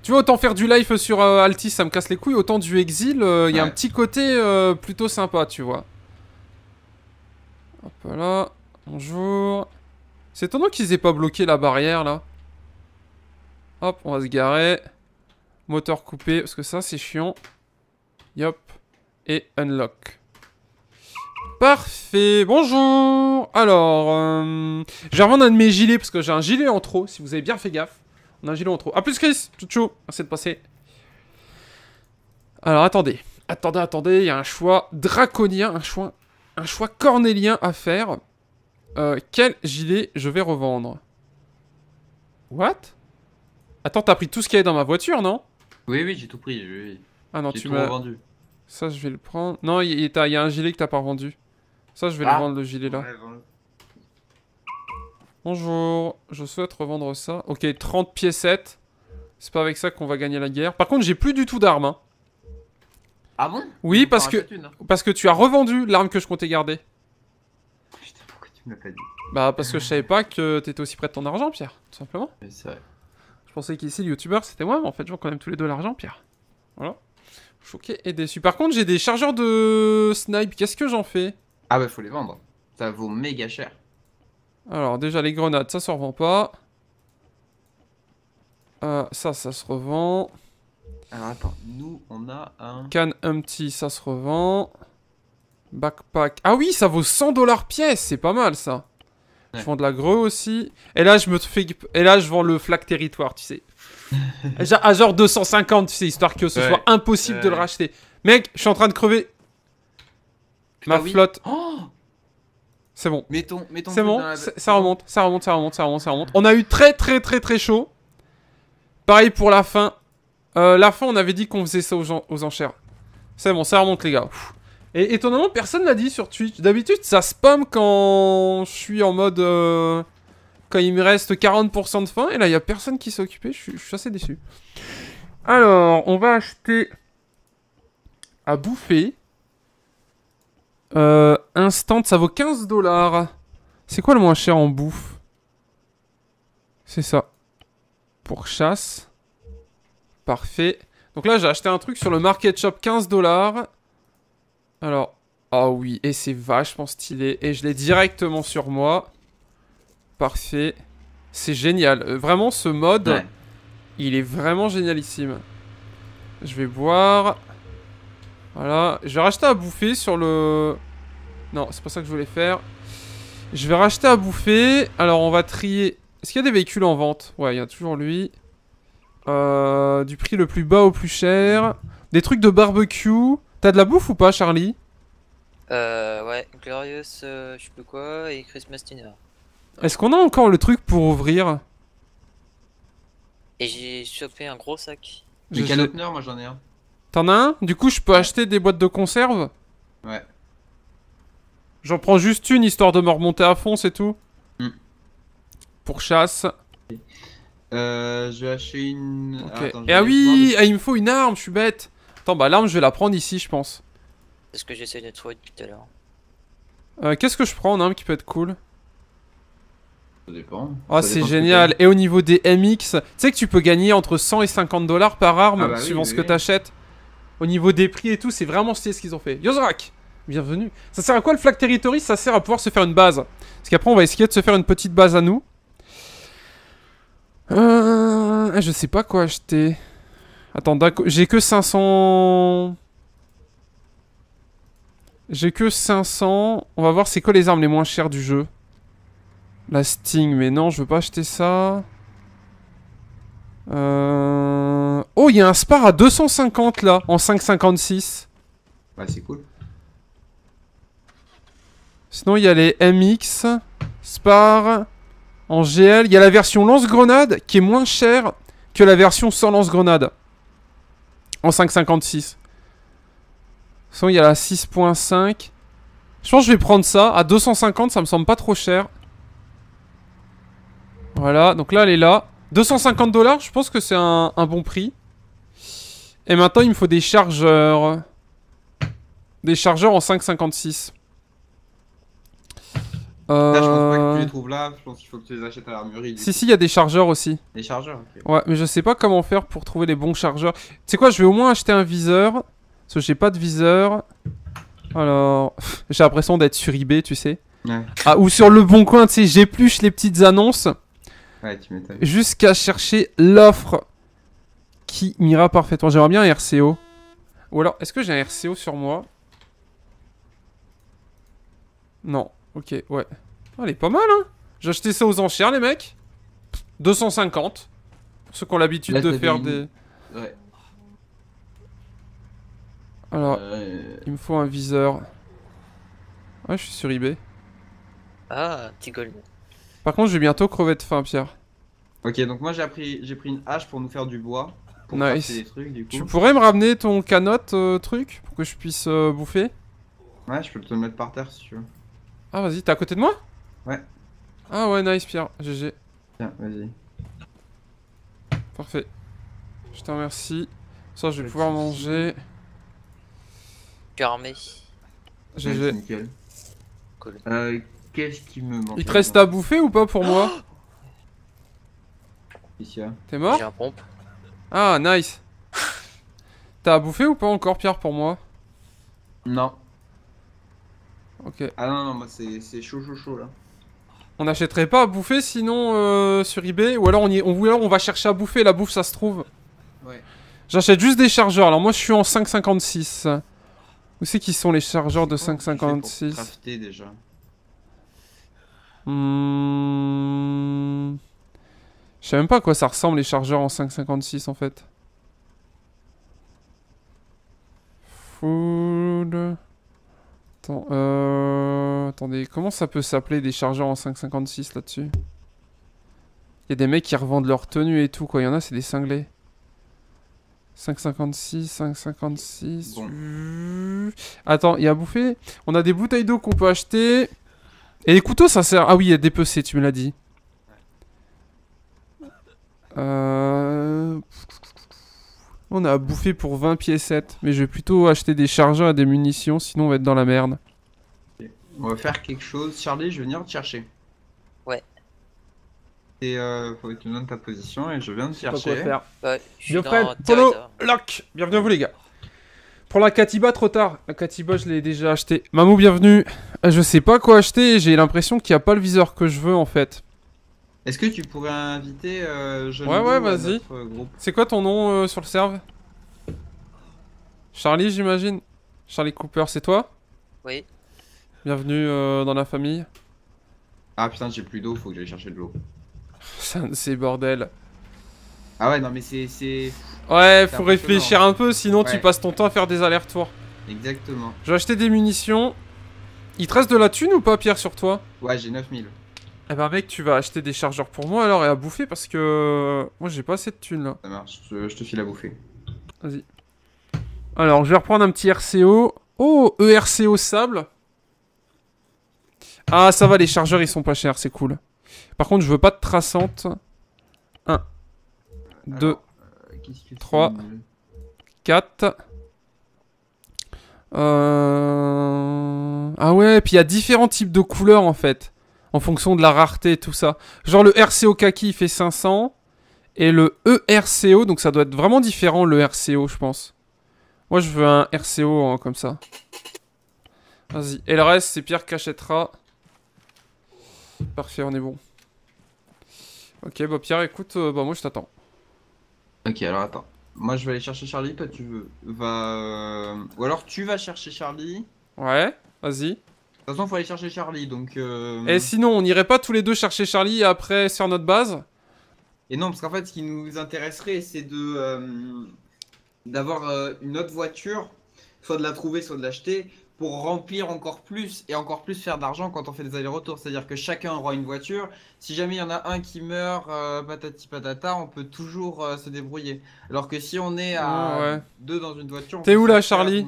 Tu vois, autant faire du life sur euh, Altis, ça me casse les couilles, autant du exil, euh, il y a un petit côté euh, plutôt sympa, tu vois. Hop là, bonjour. C'est étonnant qu'ils aient pas bloqué la barrière, là. Hop, on va se garer. Moteur coupé, parce que ça, c'est chiant. Yop. Et unlock. Parfait, bonjour Alors, je vais revendre un de mes gilets, parce que j'ai un gilet en trop, si vous avez bien fait gaffe gilet en trop. A plus Chris Tchou Merci de passer. Alors attendez. Attendez, attendez, il y a un choix draconien, un choix, un choix cornélien à faire. Euh, quel gilet je vais revendre What Attends, t'as pris tout ce qu'il y a dans ma voiture, non Oui, oui, j'ai tout pris. Ah non, tu m'as... Ça, je vais le prendre. Non, il y, a un gilet que t'as pas vendu. Ça, je vais le ah. vendre, le gilet là. Bonjour, je souhaite revendre ça. Ok, 30 piécettes. C'est pas avec ça qu'on va gagner la guerre. Par contre, j'ai plus du tout d'armes. Hein. Ah bon Oui, parce que, hein. parce que tu as revendu l'arme que je comptais garder. Putain, pourquoi tu me l'as pas dit Bah, parce que je savais pas que t'étais aussi près de ton argent, Pierre, tout simplement. Mais c'est vrai. Je pensais qu'ici, le youtubeur, c'était moi, mais en fait, j'en quand même tous les deux l'argent, Pierre. Voilà. Choqué et déçu. Par contre, j'ai des chargeurs de snipe. Qu'est-ce que j'en fais Ah bah, faut les vendre. Ça vaut méga cher. Alors, déjà, les grenades, ça se revend pas. Euh, ça, ça se revend. Alors, attends, nous, on a un... Can empty, ça se revend. Backpack. Ah oui, ça vaut 100 dollars pièce, c'est pas mal, ça. Je vends de la greu aussi. Et là, je me fais... Et là, je vends le flag territoire, tu sais. à genre 250, tu sais, histoire que ce soit impossible de le racheter. Mec, je suis en train de crever. Ma flotte. Oh c'est bon. Mettons, mettons c'est bon, ça remonte, ça remonte, ça remonte, ça remonte, ça remonte. On a eu très très très très chaud. Pareil pour la fin. Euh, la fin, on avait dit qu'on faisait ça aux, enchères. C'est bon, ça remonte les gars. Et étonnamment, personne l'a dit sur Twitch. D'habitude, ça spam quand je suis en mode... Euh, quand il me reste 40% de fin. Et là, il n'y a personne qui s'est occupé. je suis assez déçu. Alors, on va acheter à bouffer. Euh, instant, ça vaut 15 dollars. C'est quoi le moins cher en bouffe C'est ça. Pour chasse. Parfait. Donc là, j'ai acheté un truc sur le market shop 15 dollars. Alors, ah oh oui, et c'est vachement stylé. Et je l'ai directement sur moi. Parfait. C'est génial. Euh, vraiment, ce mode, il est vraiment génialissime. Je vais boire. Voilà. Je vais racheter à bouffer sur le... Non, c'est pas ça que je voulais faire. Je vais racheter à bouffer. Alors, on va trier... Est-ce qu'il y a des véhicules en vente Ouais, il y a toujours lui. Euh, du prix le plus bas au plus cher. Des trucs de barbecue. T'as de la bouffe ou pas, Charlie Euh, ouais. Glorious, euh, je sais plus quoi, et Christmas Dinner. Est-ce qu'on a encore le truc pour ouvrir Et j'ai chopé un gros sac. J'ai canoteneurs, moi j'en ai un. T'en as un Du coup, je peux acheter des boîtes de conserve Ouais. J'en prends juste une histoire de me remonter à fond, c'est tout. Mm. Pour chasse. Euh, je vais acheter une. Ah, eh ah oui, ah, il me faut une arme, je suis bête. Attends, bah l'arme, je vais la prendre ici, je pense. C'est ce que j'essaie de trouver tout à l'heure. Euh, qu'est-ce que je prends en arme qui peut être cool ça dépend. Oh, c'est génial. Et au niveau des MX, tu sais que tu peux gagner entre 100 et 50 dollars par arme, bah suivant ce que t'achètes. Au niveau des prix et tout, c'est vraiment stylé ce qu'ils ont fait. Yozorak Bienvenue. Ça sert à quoi le flag territory Ça sert à pouvoir se faire une base. Parce qu'après, on va essayer de se faire une petite base à nous. Euh, je sais pas quoi acheter. Attends, j'ai que 500... J'ai que 500. On va voir c'est quoi les armes les moins chères du jeu. La Sting, mais non, je veux pas acheter ça. Euh, oh, il y a un spar à 250 là, en 5,56. Bah, c'est cool. Sinon, il y a les MX, spar, en GL. Il y a la version lance-grenade qui est moins chère que la version sans lance-grenade. En 5,56. Sinon, il y a la 6.5. Je pense que je vais prendre ça. À 250, ça me semble pas trop cher. Voilà, donc là, elle est là. 250 dollars, je pense que c'est un, bon prix. Et maintenant, il me faut des chargeurs. Des chargeurs en 5,56. je pense pas que tu les euh, trouves là, je pense qu'il faut que tu les achètes à l'armurerie. Si, si, il y a des chargeurs aussi. Des chargeurs, Ouais, mais je sais pas comment faire pour trouver les bons chargeurs. Tu sais quoi, je vais au moins acheter un viseur. Parce que j'ai pas de viseur. Alors, j'ai l'impression d'être sur eBay, tu sais. Ah, ou sur le bon coin, tu sais, j'épluche les petites annonces. Jusqu'à chercher l'offre qui m'ira parfaitement. J'aimerais bien un RCO. Ou alors, est-ce que j'ai un RCO sur moi Non. Ok, ouais. Ah, elle est pas mal, hein J'ai acheté ça aux enchères, les mecs. 250. ceux qui ont l'habitude de faire des... Ouais. Alors, euh, il me faut un viseur. Ouais, je suis sur eBay. Ah, petit gold. Par contre, je vais bientôt crever de faim, Pierre. Ok, donc moi j'ai pris, j'ai pris une hache pour nous faire du bois. Pour nice. Tu pourrais me ramener ton canot euh, truc pour que je puisse euh, bouffer Ouais, je peux te le mettre par terre si tu veux. Ah, vas-y, t'es à côté de moi Ouais. Ah, ouais, nice, Pierre. GG. Tiens, vas-y. Parfait. Je te remercie. Ça, je vais pouvoir manger. Cœur GG. Qu'est-ce qui me manque Il te reste à bouffer ou pas pour moi oh hein. T'es mort J'ai Ah, nice T'as à bouffer ou pas encore, Pierre, pour moi Non. Ok. Ah non, non, moi c'est chaud, chaud, chaud là. On n'achèterait pas à bouffer sinon euh, sur eBay Ou alors on, y, on, on va chercher à bouffer, la bouffe ça se trouve Ouais. J'achète juste des chargeurs, alors moi je suis en 5,56. Où c'est qu'ils sont les chargeurs de 5,56 déjà Hmm... Je sais même pas à quoi ça ressemble les chargeurs en 5.56 en fait. Food... Attends, euh, Attendez, comment ça peut s'appeler des chargeurs en 5.56 là-dessus Il y a des mecs qui revendent leur tenue et tout quoi, il y en a c'est des cinglés. 5,56, 5,56. Attends, il y a bouffé On a des bouteilles d'eau qu'on peut acheter. Et les couteaux, ça sert... Ah oui, il y a des dépecer, tu me l'as dit. Euh, on a bouffé pour 20 pieds 7. Mais je vais plutôt acheter des chargeurs et des munitions, sinon on va être dans la merde. On va faire quelque chose. Charlie, je vais venir te chercher. Ouais. Et euh, faut que tu me donnes ta position et je viens te chercher. quoi faire. je suis Polo, Lock, bienvenue à vous les gars. Pour la Katiba, trop tard. La Katiba, je l'ai déjà acheté. Mamou, bienvenue. Ah, je sais pas quoi acheter, j'ai l'impression qu'il n'y a pas le viseur que je veux en fait. Est-ce que tu pourrais inviter euh, Ouais, ouais, vas-y. Euh, c'est quoi ton nom euh, sur le serve Charlie, j'imagine. Charlie Cooper, c'est toi Oui. Bienvenue dans la famille. Ah putain, j'ai plus d'eau, faut que j'aille chercher de l'eau. C'est bordel. Ah ouais, non, mais c'est. Ouais, faut réfléchir un peu, sinon tu passes ton temps à faire des allers-retours. Exactement. Je vais acheter des munitions. Il te reste de la thune ou pas, Pierre, sur toi Ouais, j'ai 9000. Eh ben mec, tu vas acheter des chargeurs pour moi alors et à bouffer parce que euh, moi j'ai pas assez de thunes là. Ça marche, je, te file à bouffer. Vas-y. Alors je vais reprendre un petit RCO. Oh, ERCO sable. Ah ça va, les chargeurs ils sont pas chers, c'est cool. Par contre je veux pas de traçante. 1, 2, 3, 4. Euh, ah ouais, puis il y a différents types de couleurs en fait, en fonction de la rareté et tout ça. Genre le RCO Kaki il fait 500, et le ERCO, donc ça doit être vraiment différent le RCO je pense. Moi je veux un RCO hein, comme ça. Vas-y, et le reste c'est Pierre qui achètera. Parfait, on est bon. Ok, bah Pierre écoute, euh, bah moi je t'attends. Ok, alors attends. Moi, je vais aller chercher Charlie, toi, tu veux. Va. Euh, ou alors, tu vas chercher Charlie. Ouais, vas-y. De toute façon, faut aller chercher Charlie, donc. Euh, Et sinon, on irait pas tous les deux chercher Charlie après sur notre base Et non, parce qu'en fait, ce qui nous intéresserait, c'est de. Euh, d'avoir une autre voiture, soit de la trouver, soit de l'acheter, pour remplir encore plus et encore plus faire d'argent quand on fait des allers-retours. C'est-à-dire que chacun aura une voiture. Si jamais il y en a un qui meurt, euh, patati patata, on peut toujours euh, se débrouiller. Alors que si on est à deux dans une voiture... T'es où là, Charlie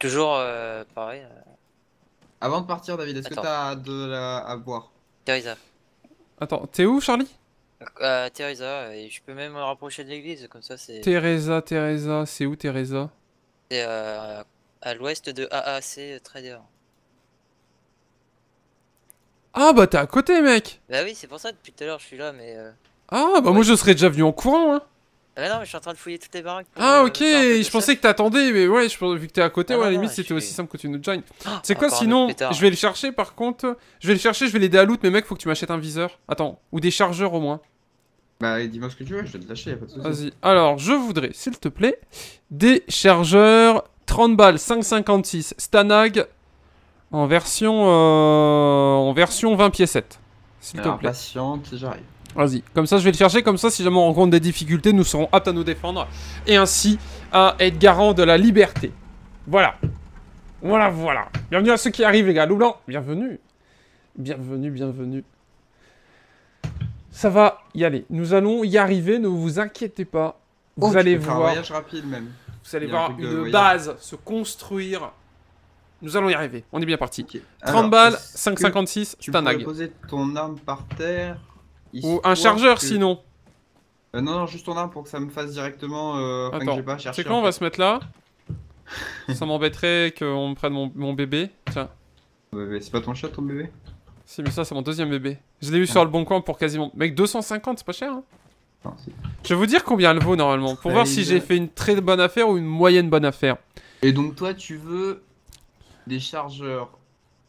Toujours euh, pareil. Avant de partir, David, est-ce que t'as de la... à boire Teresa. Attends, t'es où, Charlie Teresa, et je peux même me rapprocher de l'église, comme ça c'est... Teresa, Teresa, c'est où Teresa C'est à l'ouest de AAC euh, Trader. Ah bah t'es à côté mec Bah oui c'est pour ça depuis tout à l'heure je suis là mais... Euh, ah bah moi je serais déjà venu en courant hein ah Bah non mais je suis en train de fouiller toutes les baraques. ah euh, ok, je pensais que t'attendais mais ouais je... vu que t'es à côté ah ouais à la limite c'était aussi simple que tu nous joins ah, c'est quoi sinon Je vais le chercher par contre, je vais le chercher, je vais l'aider à loot mais mec faut que tu m'achètes un viseur. Attends, ou des chargeurs au moins. Bah dis-moi ce que tu veux, je vais te lâcher, y'a pas de soucis. Vas-y, alors je voudrais s'il te plaît des chargeurs 30 balles, 5,56. Stanag en version, euh, en version 20 pieds 7. S'il te plaît. Patiente, j'arrive. Vas-y, comme ça je vais le chercher, comme ça si jamais on rencontre des difficultés, nous serons aptes à nous défendre et ainsi à être garant de la liberté. Voilà. Voilà, voilà. Bienvenue à ceux qui arrivent les gars, Loulan, bienvenue. Bienvenue, bienvenue. Ça va y aller, nous allons y arriver, ne vous inquiétez pas. Vous oh, allez voir. Un voyage rapide même. Vous allez voir une base se construire. Nous allons y arriver. On est bien parti. 30 balles, 5,56, c'est un poser ton arme par terre. Ou un chargeur sinon. Euh, non, non, juste ton arme pour que ça me fasse directement. Euh, Attends, sais quoi on va se mettre là Ça m'embêterait qu'on me prenne mon, bébé. Tiens. C'est pas ton chat ton bébé Si, mais ça, c'est mon deuxième bébé. Je l'ai eu sur ah. le bon coin pour quasiment. Mec, 250, c'est pas cher hein je vais vous dire combien elle vaut normalement, pour voir si j'ai fait une très bonne affaire ou une moyenne bonne affaire. Et donc toi, tu veux des chargeurs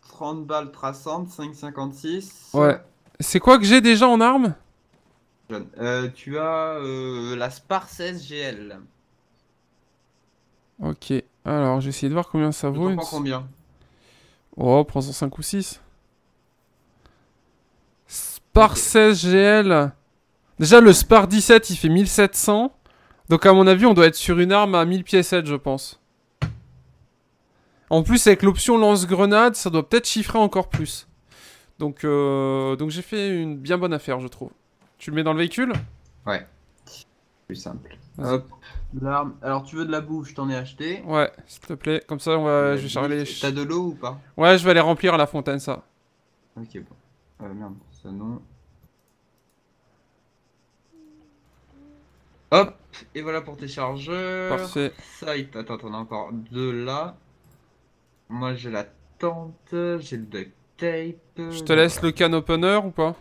30 balles traçantes, 5,56. Ouais. C'est quoi que j'ai déjà en arme euh, Tu as euh, la Spar 16 GL. Ok, alors j'ai essayé de voir combien ça vaut. combien Oh, prends-en 5 ou 6. Spar 16 GL. Déjà, le Spar 17, il fait 1700. Donc, à mon avis, on doit être sur une arme à 1000 pièces je pense. En plus, avec l'option lance-grenade, ça doit peut-être chiffrer encore plus. Donc, euh, donc j'ai fait une bien bonne affaire, je trouve. Tu le mets dans le véhicule Ouais. Plus simple. Hop. Alors, tu veux de la bouffe, je t'en ai acheté. Ouais, s'il te plaît. Comme ça, on va... je vais charger les... T'as de l'eau ou pas Ouais, je vais aller remplir à la fontaine, ça. Ok, bon. Euh, merde, ça non... Hop, et voilà pour tes chargeurs. Parfait. Ça, il attends, t'en as encore deux là. Moi, j'ai la tente, j'ai le duct tape. Je te laisse le can opener ou pas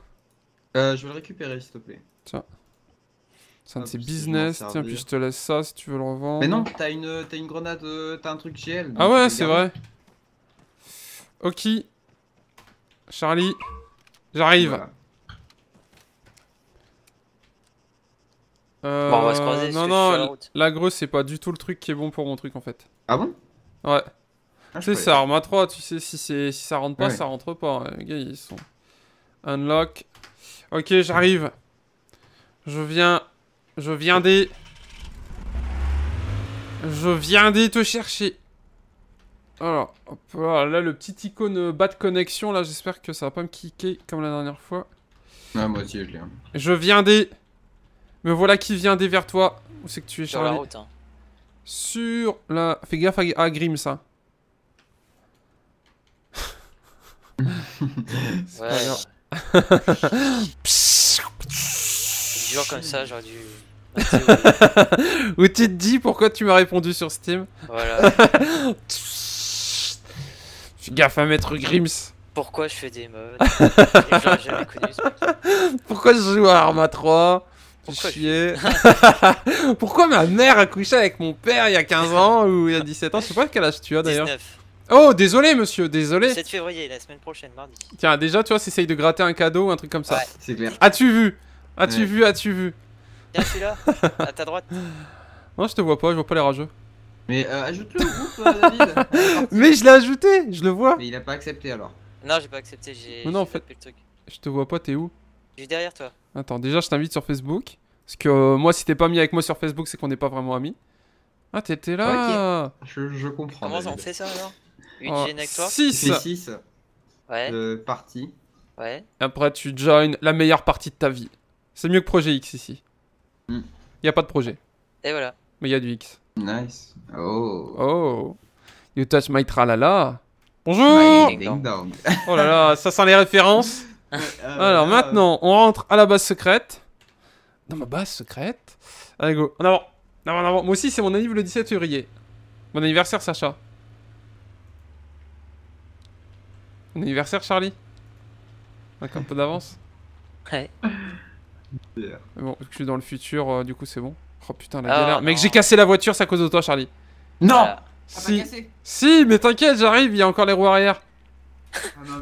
euh, Je vais le récupérer, s'il te plaît. Tiens. C'est un business, tiens, puis je te laisse ça si tu veux le revendre. Mais non, t'as une, une grenade, euh, t'as un truc GL. Ah ouais, c'est vrai. Ok. Charlie, j'arrive. Euh, non, non, la grosse, c'est pas du tout le truc qui est bon pour mon truc en fait. Ah bon Ouais. tu ah, sais, c'est arme à 3, tu sais, si, si ça rentre pas, ça rentre pas. Hein. Les gars, ils sont. Unlock. Ok, j'arrive. Je viens. Je viens des. Je viens des te chercher. Alors, là, le petit icône euh, bas de connexion, là, j'espère que ça va pas me kicker comme la dernière fois. Ah, moi aussi, je l'ai. Hein. Je viens des. Me voilà qui vient des vers toi. Où c'est que tu es, Sur la route, hein. Sur la... Fais gaffe à, Grim, ça. ouais. Dur comme ça, j'aurais dû... Où tu te dis pourquoi tu m'as répondu sur Steam. Voilà. Fais gaffe à mettre Grims. Pourquoi je fais des modes Pourquoi je joue à Arma 3 Pourquoi ma mère a couché avec mon père il y a 15 ans ou il y a 17 ans Je sais pas quel âge tu as d'ailleurs. Oh, désolé, monsieur, désolé. 7 février, la semaine prochaine, mardi. Tiens, déjà, tu vois, essaye de gratter un cadeau ou un truc comme ça. c'est clair. As-tu vu As-tu vu As-tu vu celui-là, à ta droite. Non, je te vois pas, je vois pas les rageux. Mais euh, ajoute-le au groupe, euh, David. Mais je l'ai ajouté, je le vois. Mais il a pas accepté alors. Non, j'ai pas accepté, j'ai. Non, en fait. Je te vois pas, t'es où Je suis derrière toi. Attends, déjà, je t'invite sur Facebook. Parce que euh, moi, si t'es pas mis avec moi sur Facebook, c'est qu'on n'est pas vraiment amis. Ah, t'étais là je, comprends. Comment on fait ça alors Une ah, avec 6 Ouais. De partie. Ouais. Après, tu joins la meilleure partie de ta vie. C'est mieux que Projet X ici. Il hmm. a pas de projet. Et voilà. Mais il y a du X. Nice. Oh. Oh. You touch my tralala. Bonjour. oh là là, ça sent les références. Euh, Alors maintenant, on rentre à la base secrète. Dans ma base secrète. Allez, go. En avant. En avant, en avant. Moi aussi, c'est mon anniversaire le 17 février. Bon anniversaire, Sacha. Bon anniversaire, Charlie. un peu d'avance. Ouais. Bon, je suis dans le futur, euh, du coup, c'est bon. Oh putain, la ah, galère. Mec, j'ai cassé la voiture, c'est à cause de toi, Charlie. Non Si, ah, si mais t'inquiète, j'arrive, il y a encore les roues arrière. Ah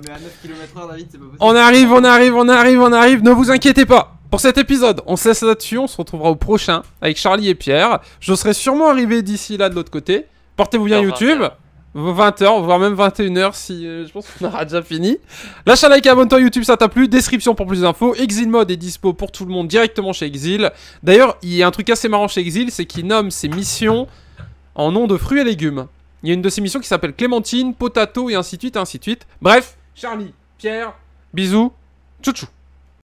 on arrive, on arrive, on arrive, on arrive, ne vous inquiétez pas pour cet épisode, on se laisse là-dessus, on se retrouvera au prochain avec Charlie et Pierre. Je serai sûrement arrivé d'ici là de l'autre côté. Portez-vous bien YouTube. 20h, voire même 21h si euh, je pense qu'on aura déjà fini. Lâche un like et abonne-toi YouTube, ça t'a plu. Description pour plus d'infos. Exil Mode est dispo pour tout le monde directement chez Exil. D'ailleurs, il y a un truc assez marrant chez Exil, c'est qu'il nomme ses missions en nom de fruits et légumes. Il y a une de ces missions qui s'appelle Clémentine, Potato et ainsi de suite, ainsi de suite. Bref, Charlie, Pierre, bisous, chouchou.